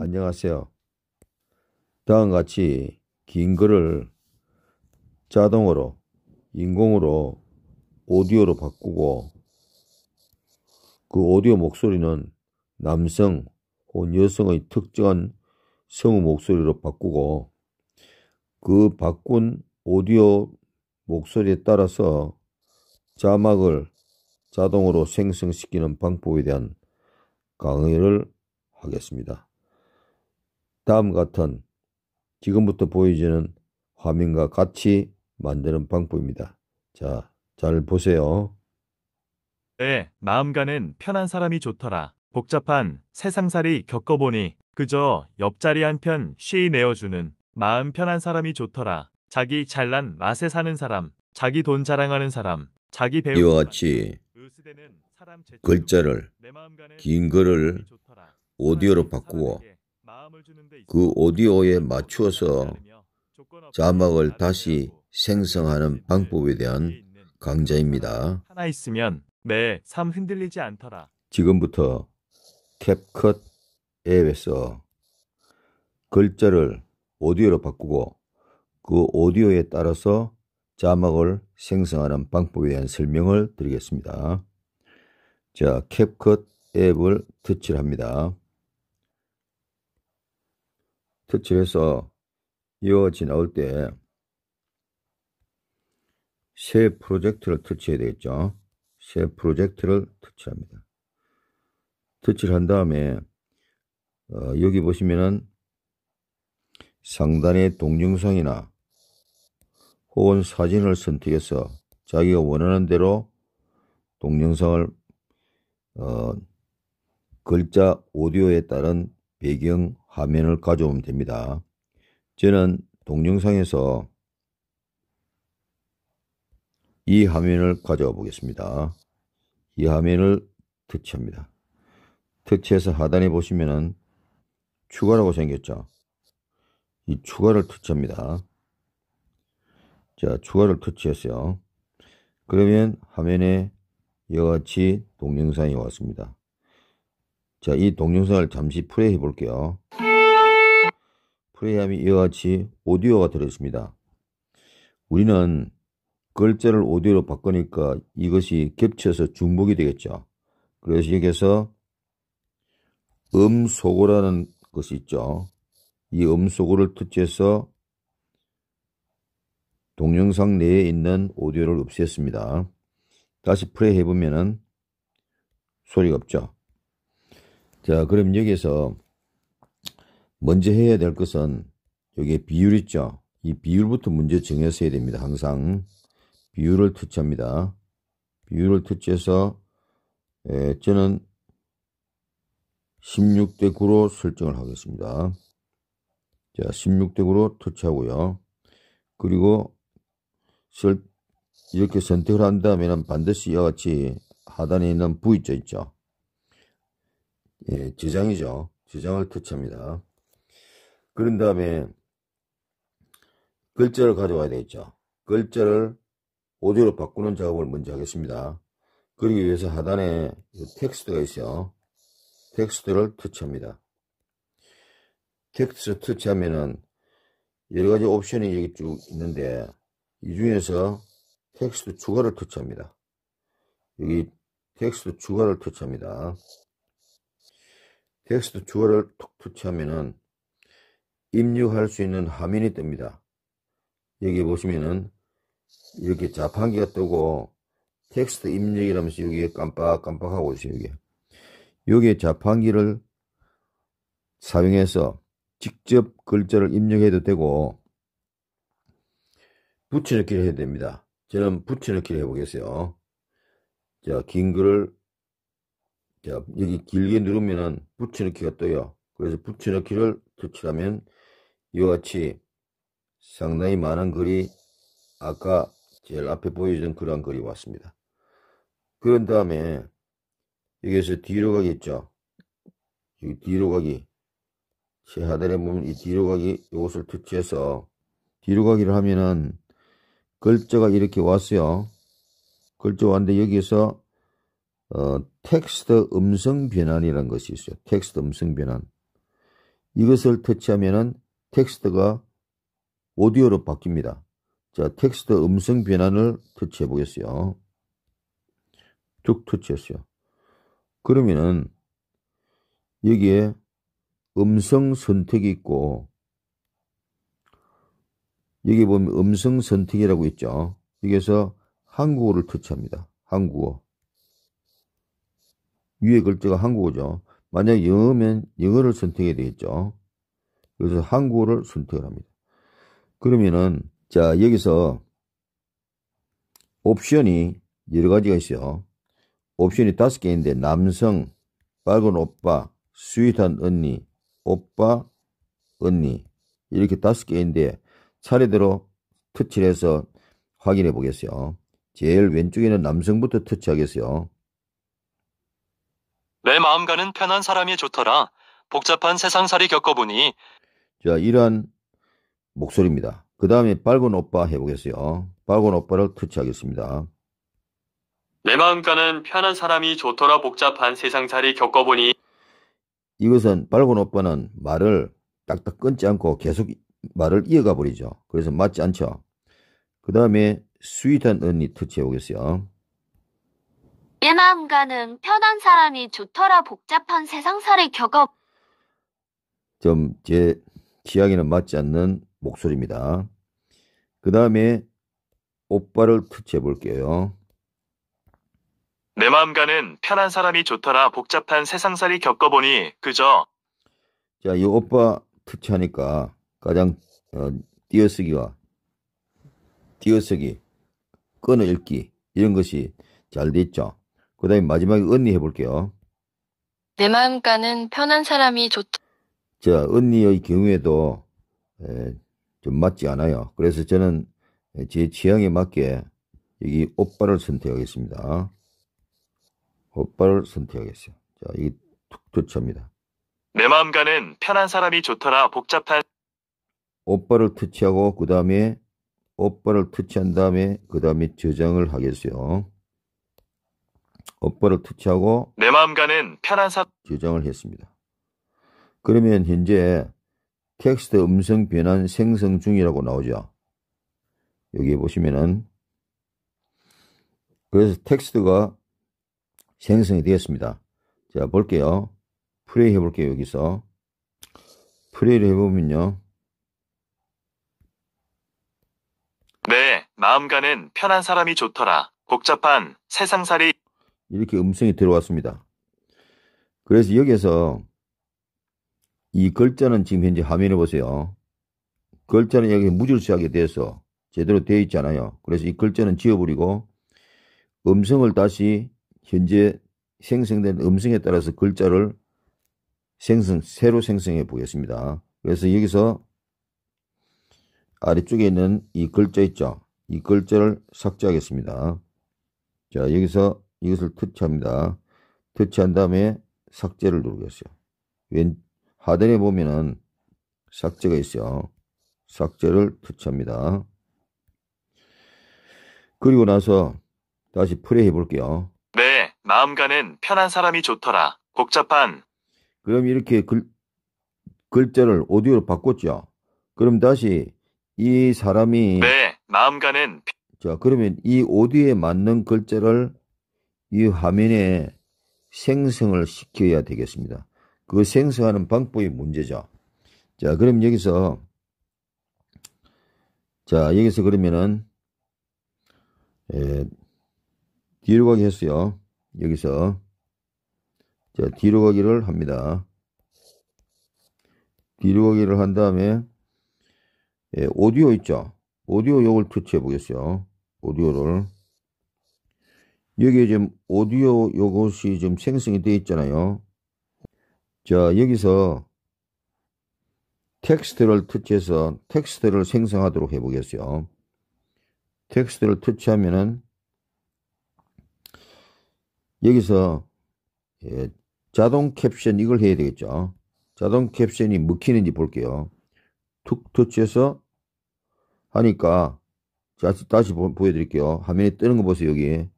안녕하세요. 다음 같이 긴 글을 자동으로 인공으로 오디오로 바꾸고 그 오디오 목소리는 남성 혹은 여성의 특정한 성우 목소리로 바꾸고 그 바꾼 오디오 목소리에 따라서 자막을 자동으로 생성시키는 방법에 대한 강의를 하겠습니다. 다음 같은 지금부터 보여지는 화면과 같이 만드는 방법입니다. 자, 잘 보세요. 네, 마음가는 편한 사람이 좋더라. 복잡한 세상살이 겪어보니 그저 옆자리 한편 쉬이 내어주는 마음 편한 사람이 좋더라. 자기 잘난 맛에 사는 사람, 자기 돈 자랑하는 사람, 자기 배우... 이와 같이 글자를 긴 글을 오디오로 바꾸고그 오디오에 맞추어서 자막을 다시 생성하는 방법에 대한 강좌입니다. 하나 있으면 매삶 흔들리지 않더라. 지금부터 캡컷 앱에서 글자를 오디오로 바꾸고 그 오디오에 따라서 자막을 생성하는 방법에 대한 설명을 드리겠습니다. 자, 캡컷 앱을 터치합니다. 터치해서 이어지 나올 때 새 프로젝트를 터치해야 되겠죠. 새 프로젝트를 터치합니다. 터치를 한 다음에 어, 여기 보시면은 상단의 동영상이나 혹은 사진을 선택해서 자기가 원하는 대로 동영상을 어, 글자 오디오에 따른 배경 화면을 가져오면 됩니다. 저는 동영상에서 이 화면을 가져와 보겠습니다. 이 화면을 터치합니다. 터치해서 하단에 보시면 추가라고 생겼죠. 이 추가를 터치합니다. 자, 주어를 터치했어요. 그러면 화면에 이와 같이 동영상이 왔습니다. 자, 이 동영상을 잠시 플레이 해볼게요. 플레이하면 이와 같이 오디오가 들어있습니다. 우리는 글자를 오디오로 바꾸니까 이것이 겹쳐서 중복이 되겠죠. 그래서 여기서 음소거라는 것이 있죠. 이 음소거를 터치해서 동영상 내에 있는 오디오를 없앴습니다. 다시 플레이 해보면 소리가 없죠. 자, 그럼 여기에서 먼저 해야 될 것은 여기에 비율 있죠. 이 비율부터 문제 정했어야 됩니다. 항상 비율을 터치합니다. 비율을 터치해서 예, 저는 16대 9로 설정을 하겠습니다. 자, 16대 9로 터치하고요. 그리고 이렇게 선택을 한다음에는 반드시 이와 같이 하단에 있는 부 V자 있죠. 예, 저장이죠. 지장을 터치합니다. 그런 다음에 글자를 가져와야 되겠죠. 글자를 오디오로 바꾸는 작업을 먼저 하겠습니다. 그러기 위해서 하단에 텍스트가 있어요. 텍스트를 터치합니다. 텍스트 터치하면은 여러 가지 옵션이 여기 쭉 있는데 이 중에서 텍스트 추가를 터치합니다. 여기 텍스트 추가를 터치합니다. 텍스트 추가를툭 터치하면은 입력할 수 있는 화면이 뜹니다. 여기 보시면은 이렇게 자판기가 뜨고 텍스트 입력이라면서 여기에 깜빡깜빡하고 있어요. 여기 여기에 자판기를 사용해서 직접 글자를 입력해도 되고 붙여넣기를 해야 됩니다. 저는 붙여넣기를 해보겠어요. 자, 긴 글을, 자, 여기 길게 누르면은 붙여넣기가 떠요. 그래서 붙여넣기를 터치하면 이와 같이 상당히 많은 글이 아까 제일 앞에 보여준 그런 글이 왔습니다. 그런 다음에 여기서 에 뒤로 가겠죠. 여기 뒤로 가기. 제 하단에 보면 이 뒤로 가기 이것을 터치해서 뒤로 가기를 하면은 글자가 이렇게 왔어요. 글자 왔는데 여기서 어, 텍스트 음성 변환이라는 것이 있어요. 텍스트 음성 변환. 이것을 터치하면은 텍스트가 오디오로 바뀝니다. 자, 텍스트 음성 변환을 터치해 보겠어요. 쭉 터치했어요. 그러면은 여기에 음성 선택이 있고 여기 보면 음성 선택이라고 있죠. 여기서 한국어를 터치합니다. 한국어. 위에 글자가 한국어죠. 만약 영어면 영어를 선택해야 되겠죠. 그래서 한국어를 선택을 합니다. 그러면은 자 여기서 옵션이 여러 가지가 있어요. 옵션이 다섯 개인데 남성, 빨간 오빠, 스윗한 언니, 오빠, 언니 이렇게 다섯 개인데 차례대로 터치해서 확인해 보겠어요. 제일 왼쪽에는 남성부터 터치하겠어요. 내 마음가는 편한 사람이 좋더라. 복잡한 세상살이 겪어보니 자 이러한 목소리입니다. 그 다음에 빨간 오빠 해보겠어요. 빨간 오빠를 터치하겠습니다. 내 마음가는 편한 사람이 좋더라 복잡한 세상살이 겪어보니 이것은 빨간 오빠는 말을 딱딱 끊지 않고 계속 말을 이어가 버리죠. 그래서 맞지 않죠. 그 다음에 스윗한 언니 터치해 보겠어요. 내마음과는 편한 사람이 좋더라 복잡한 세상살이 겪어 좀제 취향에는 맞지 않는 목소리입니다. 그 다음에 오빠를 터치해 볼게요. 내마음과는 편한 사람이 좋더라 복잡한 세상살이 겪어보니 그저 자이 오빠 터치하니까 가장 어, 띄어쓰기와 띄어쓰기, 끊어 읽기 이런 것이 잘돼 있죠. 그 다음에 마지막에 언니 해볼게요. 내 마음가는 편한 사람이 좋다. 자, 언니의 경우에도 에, 좀 맞지 않아요. 그래서 저는 제 취향에 맞게 여기 오빠를 선택하겠습니다. 오빠를 선택하겠어요. 자, 이게 툭교차니다내 마음가는 편한 사람이 좋더라 복잡한 오빠를 터치하고 그 다음에 오빠를 터치한 다음에 그 다음에 저장을 하겠어요. 오빠를 터치하고 내 마음가는 편한 사 저장을 했습니다. 그러면 현재 텍스트 음성 변환 생성 중이라고 나오죠. 여기 보시면은 그래서 텍스트가 생성이 되었습니다. 자 볼게요. 플레이 해볼게요 여기서 플레이를 해보면요. 마음가는 편한 사람이 좋더라. 복잡한 세상살이 이렇게 음성이 들어왔습니다. 그래서 여기에서 이 글자는 지금 현재 화면에 보세요. 글자는 여기 무질서하게 돼서 제대로 되어 있잖아요. 그래서 이 글자는 지워버리고 음성을 다시 현재 생성된 음성에 따라서 글자를 생성, 새로 생성해 보겠습니다. 그래서 여기서 아래쪽에 있는 이 글자 있죠. 이 글자를 삭제하겠습니다. 자, 여기서 이것을 터치합니다. 터치한 다음에 삭제를 누르겠어요. 왼, 하단에 보면은 삭제가 있어요. 삭제를 터치합니다. 그리고 나서 다시 플레이 해볼게요. 네, 마음가는 편한 사람이 좋더라. 복잡한. 그럼 이렇게 글, 글자를 오디오로 바꿨죠. 그럼 다시 이 사람이 네, 마음가는 자, 그러면 이 오디에 맞는 글자를 이 화면에 생성을 시켜야 되겠습니다. 그 생성하는 방법이 문제죠. 자, 그럼 여기서 자, 여기서 그러면은 예, 뒤로 가기 했어요. 여기서 자, 뒤로 가기를 합니다. 뒤로 가기를 한 다음에 예, 오디오 있죠. 오디오 요걸 터치해 보겠어요. 오디오를. 여기에 지금 오디오 요것이 지금 생성이 되어 있잖아요. 자, 여기서 텍스트를 터치해서 텍스트를 생성하도록 해 보겠어요. 텍스트를 터치하면은 여기서 예, 자동 캡션 이걸 해야 되겠죠. 자동 캡션이 먹히는지 볼게요. 툭 터치해서 하니까 다시, 다시 보, 보여드릴게요. 화면에 뜨는 거 보세요. 여기.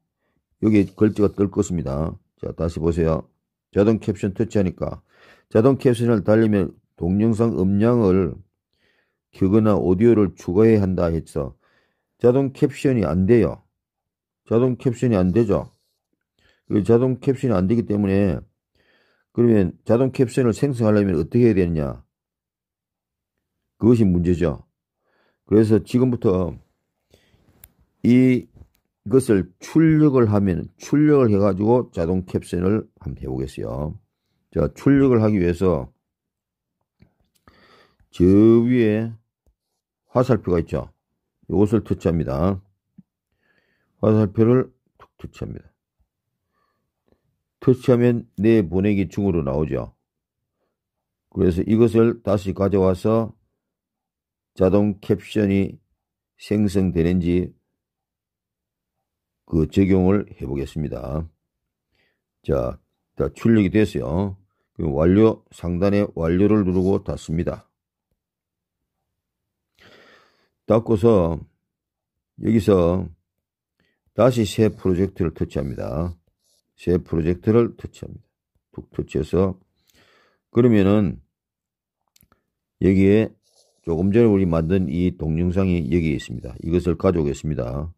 여기 글자가 뜰 것입니다. 자 다시 보세요. 자동 캡션 터치하니까 자동 캡션을 달리면 동영상 음량을 켜거나 오디오를 추가해야 한다 했어. 자동 캡션이 안 돼요. 자동 캡션이 안 되죠. 그 자동 캡션이 안 되기 때문에 그러면 자동 캡션을 생성하려면 어떻게 해야 되느냐? 그것이 문제죠. 그래서 지금부터 이것을 출력을 하면 출력을 해가지고 자동 캡션을 한번 해보겠어요. 자, 출력을 하기 위해서 저 위에 화살표가 있죠. 이것을 터치합니다. 화살표를 툭 터치합니다. 터치하면 내보내기 중으로 나오죠. 그래서 이것을 다시 가져와서 자동 캡션이 생성되는지 그 적용을 해 보겠습니다. 자, 다 출력이 됐어요. 그 완료 상단에 완료를 누르고 닫습니다. 닫고서 여기서 다시 새 프로젝트를 터치합니다. 새 프로젝트를 터치합니다. 툭 터치해서 그러면은 여기에 조금 전에 우리 만든 이 동영상이 여기 있습니다. 이것을 가져오겠습니다.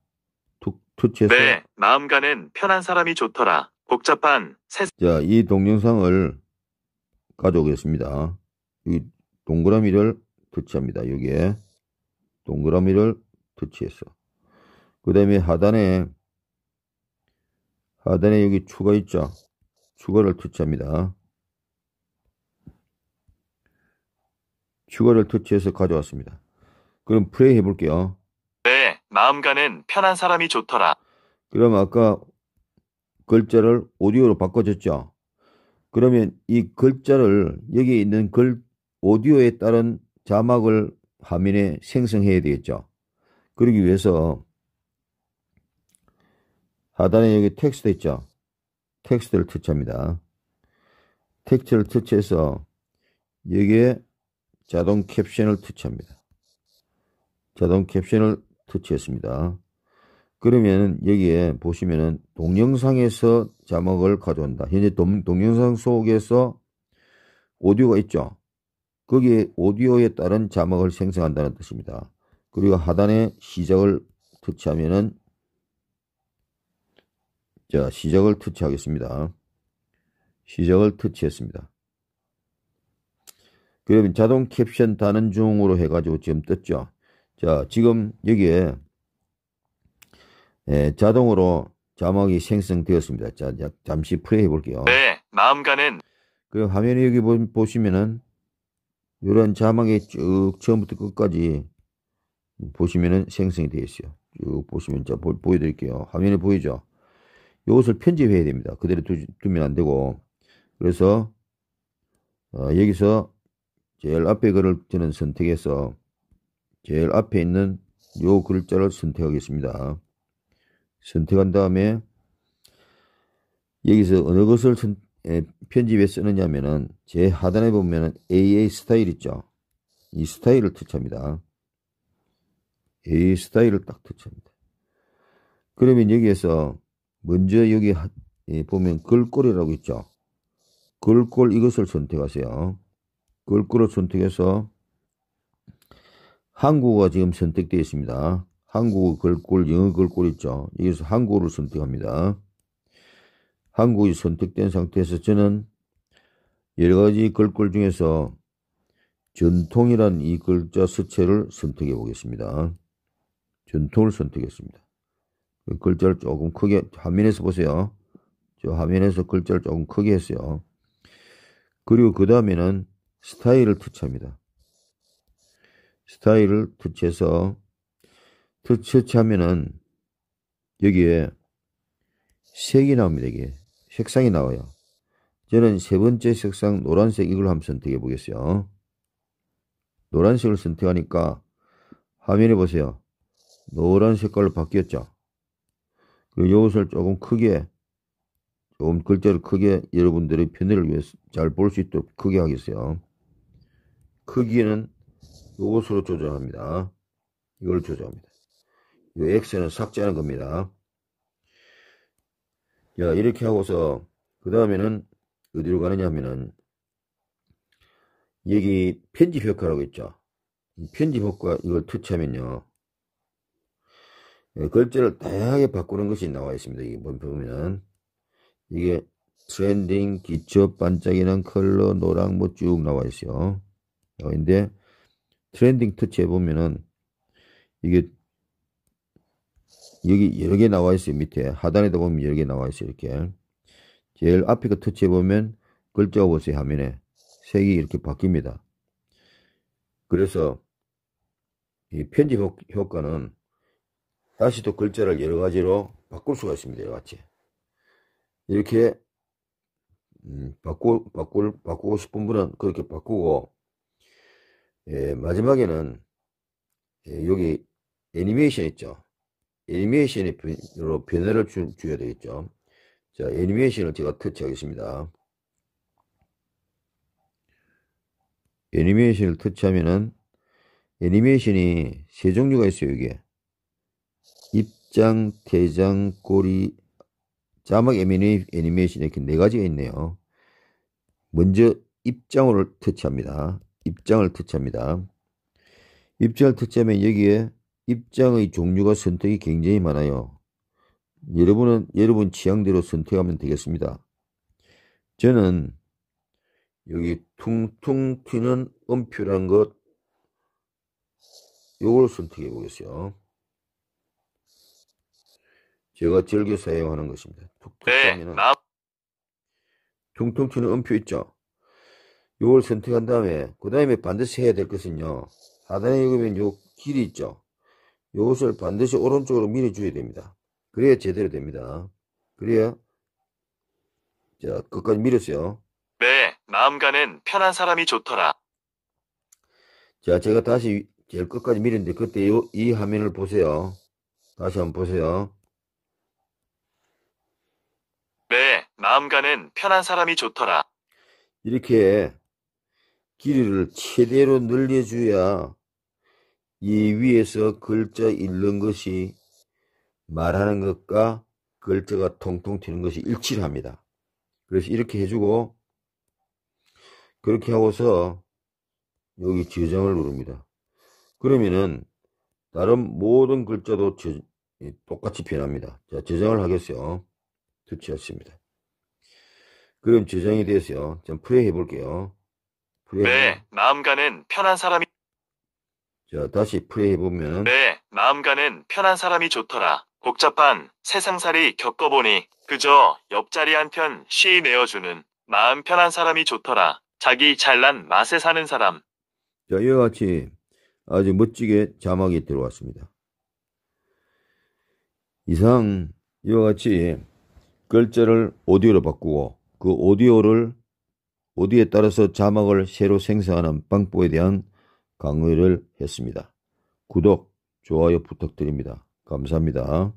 투치해서 네, 마음가는 편한 사람이 좋더라. 복잡한 세... 자, 이 동영상을 가져오겠습니다. 이 동그라미를 터치합니다. 여기에 동그라미를 터치해서 그 다음에 하단에 하단에 여기 추가 있죠. 추가를 터치합니다. 휴가를 터치해서 가져왔습니다. 그럼 플레이 해볼게요. 네, 마음가는 편한 사람이 좋더라. 그럼 아까 글자를 오디오로 바꿔줬죠. 그러면 이 글자를 여기 있는 글 오디오에 따른 자막을 화면에 생성해야 되겠죠. 그러기 위해서 하단에 여기 텍스트 있죠. 텍스트를 터치합니다. 텍스트를 터치해서 여기에 자동 캡션을 터치합니다. 자동 캡션을 터치했습니다. 그러면 여기에 보시면은 동영상에서 자막을 가져온다. 현재 동, 동영상 속에서 오디오가 있죠. 거기에 오디오에 따른 자막을 생성한다는 뜻입니다. 그리고 하단에 시작을 터치하면은 자 시작을 터치하겠습니다. 시작을 터치했습니다. 그러면 자동 캡션 다는 중으로 해가지고 지금 떴죠. 자, 지금 여기에 예, 자동으로 자막이 생성되었습니다. 자, 잠시 플레이 해볼게요. 네, 마음가는. 그 화면에 여기 보, 시면은 이런 자막이 쭉 처음부터 끝까지 보시면은 생성이 되어 있어요. 쭉 보시면 자 보, 여드릴게요 화면에 보이죠? 이것을 편집해야 됩니다. 그대로 두, 두면 안 되고 그래서 어, 여기서 제일 앞에 글을자는 선택해서 제일 앞에 있는 요 글자를 선택하겠습니다. 선택한 다음에 여기서 어느 것을 편집에 쓰느냐 하 면은 제 하단에 보면은 AA 스타일 있죠. 이 스타일을 터치합니다. AA 스타일을 딱 터치합니다. 그러면 여기에서 먼저 여기 에, 예, 보면 글꼴이라고 있죠. 글꼴 이것을 선택하세요. 걸그룹 선택해서 한국어가 지금 선택되어 있습니다. 한국어 걸골, 영어 걸골 있죠. 여기서 한국어를 선택합니다. 한국이 선택된 상태에서 저는 여러 가지 걸골 중에서 전통이란 이 글자 수체를 선택해 보겠습니다. 전통을 선택했습니다. 그 글자를 조금 크게 화면에서 보세요. 저 화면에서 글자를 조금 크게 했어요. 그리고 그 다음에는 스타일을 투치합니다 스타일을 투치해서 터치하면은 여기에 색이 나옵니다. 이게 색상이 나와요. 저는 세 번째 색상 노란색 이걸 한번 선택해 보겠어요. 노란색을 선택하니까 화면에 보세요. 노란 색깔로 바뀌었죠. 이것을 조금 크게 조금 글자를 크게 여러분들의 편의를 위해서 잘 볼 수 있도록 크게 하겠어요. 크기는 이것으로 조정합니다. 이걸 조정합니다. 이 액션을 삭제하는 겁니다. 자, 이렇게 하고서, 그 다음에는 어디로 가느냐 하면은, 여기 편집 효과라고 있죠. 편집 효과, 이걸 터치하면요. 예, 글자를 다양하게 바꾸는 것이 나와 있습니다. 이게 보면은. 이게 트렌딩, 기초, 반짝이는 컬러, 노랑 뭐 쭉 나와 있어요. 어, 근데 트렌딩 터치해 보면은 이게 여기 여러 개 나와 있어요 밑에 하단에다 보면 여러 개 나와 있어요 이렇게 제일 앞에 거 터치해 보면 글자 보세요 화면에 색이 이렇게 바뀝니다 그래서 이 편집 효과는 다시 또 글자를 여러 가지로 바꿀 수가 있습니다 같이 이렇게 음, 바꾸, 바꾸, 바꾸고 싶은 분은 그렇게 바꾸고 예, 마지막에는 예, 여기 애니메이션 있죠. 애니메이션으로 변화를 주, 줘야 되겠죠. 자, 애니메이션을 제가 터치하겠습니다. 애니메이션을 터치하면은 애니메이션이 세 종류가 있어요, 여기에 입장, 대장, 꼬리, 자막 애니메이션 이렇게 네 가지가 있네요. 먼저 입장으로 터치합니다. 입장을 터치합니다. 입장을 터치하면 여기에 입장의 종류가 선택이 굉장히 많아요. 여러분은 여러분 취향대로 선택하면 되겠습니다. 저는 여기 퉁퉁 튀는 음표란것 요걸 선택해 보겠어요. 제가 즐겨 사용하는 것입니다. 툭툭 네, 퉁퉁 튀는 음표 있죠? 요걸 선택한 다음에 그 다음에 반드시 해야 될 것은요 하단에 보면 요 길이 있죠 요것을 반드시 오른쪽으로 밀어줘야 됩니다 그래야 제대로 됩니다 그래야 자 끝까지 밀었어요 네 마음가는 편한 사람이 좋더라 자 제가 다시 제일 끝까지 밀었는데 그때 요, 이 화면을 보세요 다시 한번 보세요 네 마음가는 편한 사람이 좋더라 이렇게 길이를 최대로 늘려줘야 이 위에서 글자 읽는 것이 말하는 것과 글자가 통통 튀는 것이 일치를 합니다. 그래서 이렇게 해주고 그렇게 하고서 여기 저장을 누릅니다. 그러면은 다른 모든 글자도 저, 똑같이 변합니다. 자, 저장을 하겠어요. 터치하습니다 그럼 저장이 되었어요. 좀 플레이 해볼게요. 플 네. 네, 마음가는 편한 사람이. 자, 다시 플레이 보면. 네, 마음가는 편한 사람이 좋더라. 복잡한 세상살이 겪어보니 그저 옆자리 한편 쉬 내어주는 마음 편한 사람이 좋더라. 자기 잘난 맛에 사는 사람. 자, 이와 같이 아주 멋지게 자막이 들어왔습니다. 이상 이와 같이 글자를 오디오로 바꾸고 그 오디오를 어디에 따라서 자막을 새로 생성하는 방법에 대한 강의를 했습니다. 구독, 좋아요 부탁드립니다. 감사합니다.